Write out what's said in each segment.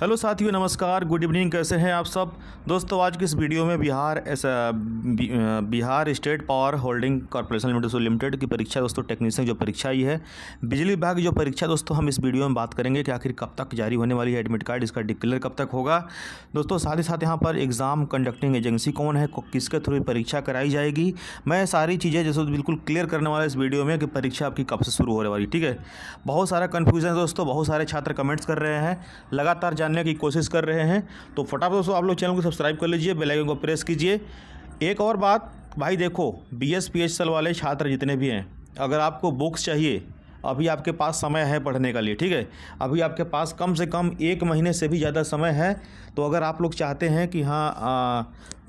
hello साथियों नमस्कार good evening कैसे हैं आप सब दोस्तों आज की इस वीडियो में बिहार ऐसा Bihar state power holding corporation limited limited की परीक्षा दोस्तों टेक्नीशियन जो परीक्षा ही है बिजली विभाग की जो परीक्षा दोस्तों हम इस वीडियो में बात करेंगे कि आखिर कब तक जारी होने वाली है एडमिट कार्ड इसका डिक्लेयर कब तक होगा दोस्तों साथ ही साथ यहाँ पर एग्ज़ाम कंडक्टिंग एजेंसी कौन है किसके थ्रू परीक्षा कराई जाएगी मैं सारी चीज़ें जैसे बिल्कुल क्लियर करने वाला इस वीडियो में कि परीक्षा आपकी कब से शुरू होने वाली ठीक है बहुत सारा कन्फ्यूज़न है दोस्तों बहुत सारे छात्र कमेंट्स कर रहे हैं लगातार जानने की कोशिश कर रहे हैं तो फटाफट दोस्तों आप लोग चैनल को सब्सक्राइब कर लीजिए बेलाइकन को प्रेस कीजिए एक और बात भाई देखो B S P H L वाले छात्र जितने भी हैं अगर आपको बुक्स चाहिए अभी आपके पास समय है पढ़ने के लिए ठीक है अभी आपके पास कम से कम एक महीने से भी ज़्यादा समय है तो अगर आप लोग चाहते हैं कि हाँ आ,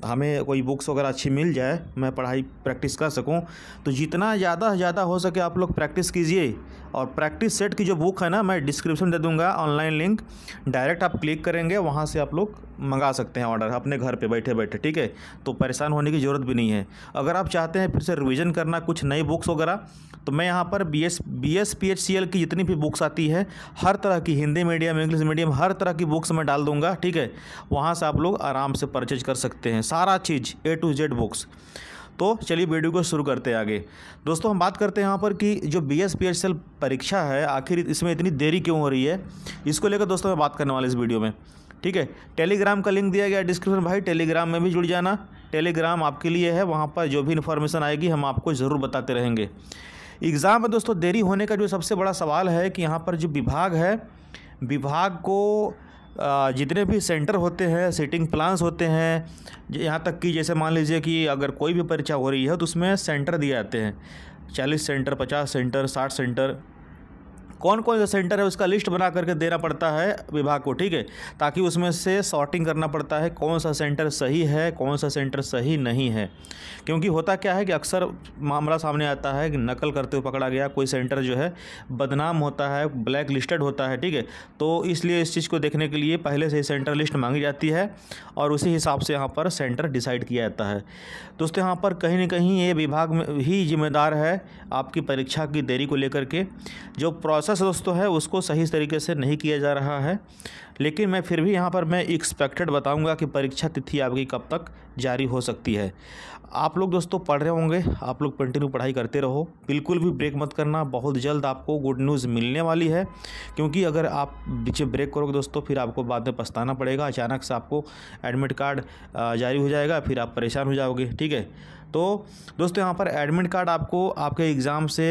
हमें कोई बुक्स वगैरह अच्छी मिल जाए मैं पढ़ाई प्रैक्टिस कर सकूं तो जितना ज़्यादा से ज़्यादा हो सके आप लोग प्रैक्टिस कीजिए और प्रैक्टिस सेट की जो बुक है ना मैं डिस्क्रिप्शन दे दूँगा ऑनलाइन लिंक डायरेक्ट आप क्लिक करेंगे वहाँ से आप लोग मंगा सकते हैं ऑर्डर अपने घर पे बैठे बैठे ठीक है तो परेशान होने की ज़रूरत भी नहीं है अगर आप चाहते हैं फिर से रिविज़न करना कुछ नई बुक्स वगैरह तो मैं यहाँ पर B S B S P H C L की जितनी भी बुक्स आती है हर तरह की हिंदी मीडियम इंग्लिश मीडियम हर तरह की बुक्स मैं डाल दूंगा ठीक है वहाँ से आप लोग आराम से परचेज कर सकते हैं सारा चीज़ ए टू जेड बुक्स तो चलिए वीडियो को शुरू करते हैं आगे दोस्तों हम बात करते हैं यहाँ पर कि जो B S P H C L परीक्षा है आखिर इसमें इतनी देरी क्यों हो रही है इसको लेकर दोस्तों मैं बात करने वाला इस वीडियो में ठीक है टेलीग्राम का लिंक दिया गया डिस्क्रिप्शन भाई टेलीग्राम में भी जुड़ जाना टेलीग्राम आपके लिए है वहाँ पर जो भी इन्फॉर्मेशन आएगी हम आपको ज़रूर बताते रहेंगे एग्ज़ाम में दोस्तों देरी होने का जो सबसे बड़ा सवाल है कि यहाँ पर जो विभाग है विभाग को जितने भी सेंटर होते हैं सेटिंग प्लान्स होते हैं यहाँ तक कि जैसे मान लीजिए कि अगर कोई भी परीक्षा हो रही है तो उसमें सेंटर दिए जाते हैं चालीस सेंटर पचास सेंटर साठ सेंटर कौन कौन सा सेंटर है उसका लिस्ट बना करके देना पड़ता है विभाग को ठीक है ताकि उसमें से सॉर्टिंग करना पड़ता है कौन सा सेंटर सही है कौन सा सेंटर सही नहीं है क्योंकि होता क्या है कि अक्सर मामला सामने आता है कि नकल करते हुए पकड़ा गया कोई सेंटर जो है बदनाम होता है ब्लैक लिस्टेड होता है ठीक है तो इसलिए इस चीज़ को देखने के लिए पहले से ही सेंटर लिस्ट मांगी जाती है और उसी हिसाब से यहाँ पर सेंटर डिसाइड किया जाता है दोस्तों यहाँ पर कहीं ना कहीं ये विभाग ही जिम्मेदार है आपकी परीक्षा की देरी को लेकर के जो प्रोसेस प्रोसेस दोस्तों तो है उसको सही तरीके से नहीं किया जा रहा है लेकिन मैं फिर भी यहाँ पर मैं एक्सपेक्टेड बताऊँगा कि परीक्षा तिथि आपकी कब तक जारी हो सकती है आप लोग दोस्तों पढ़ रहे होंगे आप लोग कंटिन्यू पढ़ाई करते रहो बिल्कुल भी ब्रेक मत करना बहुत जल्द आपको गुड न्यूज़ मिलने वाली है क्योंकि अगर आप पीछे ब्रेक करोगे दोस्तों फिर आपको बाद में पछताना पड़ेगा अचानक से आपको एडमिट कार्ड जारी हो जाएगा फिर आप परेशान हो जाओगे ठीक है तो दोस्तों यहाँ पर एडमिट कार्ड आपको आपके एग्ज़ाम से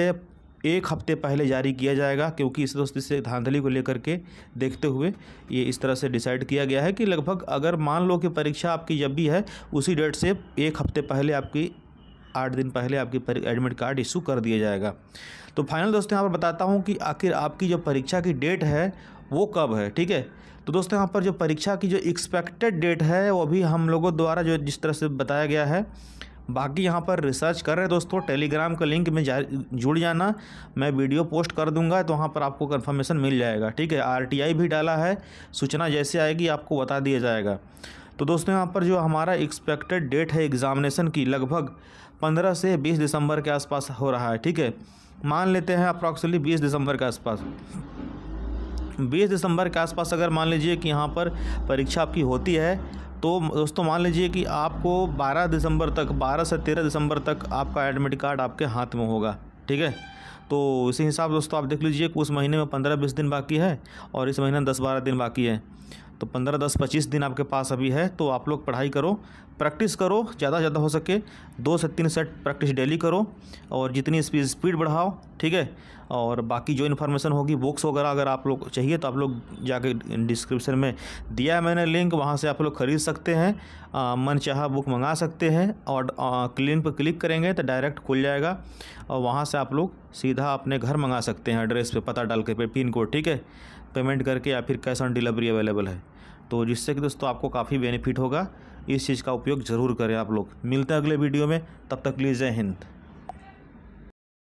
एक हफ्ते पहले जारी किया जाएगा क्योंकि इस दोस्ती से धांधली को लेकर के देखते हुए ये इस तरह से डिसाइड किया गया है कि लगभग अगर मान लो कि परीक्षा आपकी जब भी है उसी डेट से एक हफ्ते पहले आपकी आठ दिन पहले आपकी एडमिट कार्ड इशू कर दिया जाएगा तो फाइनल दोस्तों यहाँ पर बताता हूँ कि आखिर आपकी जो परीक्षा की डेट है वो कब है ठीक है तो दोस्तों यहाँ पर जो परीक्षा की जो एक्सपेक्टेड डेट है वो भी हम लोगों द्वारा जो जिस तरह से बताया गया है बाकी यहाँ पर रिसर्च कर रहे हैं दोस्तों टेलीग्राम का लिंक में जा जुड़ जाना मैं वीडियो पोस्ट कर दूंगा तो वहाँ पर आपको कन्फर्मेशन मिल जाएगा ठीक है आरटीआई भी डाला है सूचना जैसे आएगी आपको बता दिया जाएगा तो दोस्तों यहाँ पर जो हमारा एक्सपेक्टेड डेट है एग्ज़ामिनेशन की लगभग पंद्रह से बीस दिसंबर के आसपास हो रहा है ठीक है मान लेते हैं अप्रॉक्सली बीस दिसंबर के आसपास बीस दिसंबर के आसपास अगर मान लीजिए कि यहाँ पर परीक्षा आपकी होती है तो दोस्तों मान लीजिए कि आपको 12 दिसंबर तक 12 से 13 दिसंबर तक आपका एडमिट कार्ड आपके हाथ में होगा ठीक है तो इसी हिसाब दोस्तों आप देख लीजिए उस महीने में पंद्रह बीस दिन बाकी है और इस महीने में दस बारह दिन बाकी है तो पंद्रह दस पच्चीस दिन आपके पास अभी है तो आप लोग पढ़ाई करो प्रैक्टिस करो ज़्यादा से ज़्यादा हो सके दो से तीन सेट प्रैक्टिस डेली करो और जितनी स्पीड स्पीड बढ़ाओ ठीक है और बाकी जो इन्फॉर्मेशन होगी बुक्स वगैरह अगर आप लोग चाहिए तो आप लोग जाके डिस्क्रिप्शन में दिया है मैंने लिंक वहाँ से आप लोग ख़रीद सकते हैं मन चाह बुक मंगा सकते हैं और क्लिन पर क्लिक करेंगे तो डायरेक्ट खुल जाएगा और वहाँ से आप लोग सीधा अपने घर मंगा सकते हैं एड्रेस पर पता डाल के पे पिन कोड ठीक है पेमेंट करके या फिर कैश ऑन डिलीवरी अवेलेबल है तो जिससे कि दोस्तों आपको काफ़ी बेनिफिट होगा इस चीज़ का उपयोग ज़रूर करें आप लोग मिलते हैं अगले वीडियो में तब तक लीजिए जय हिंद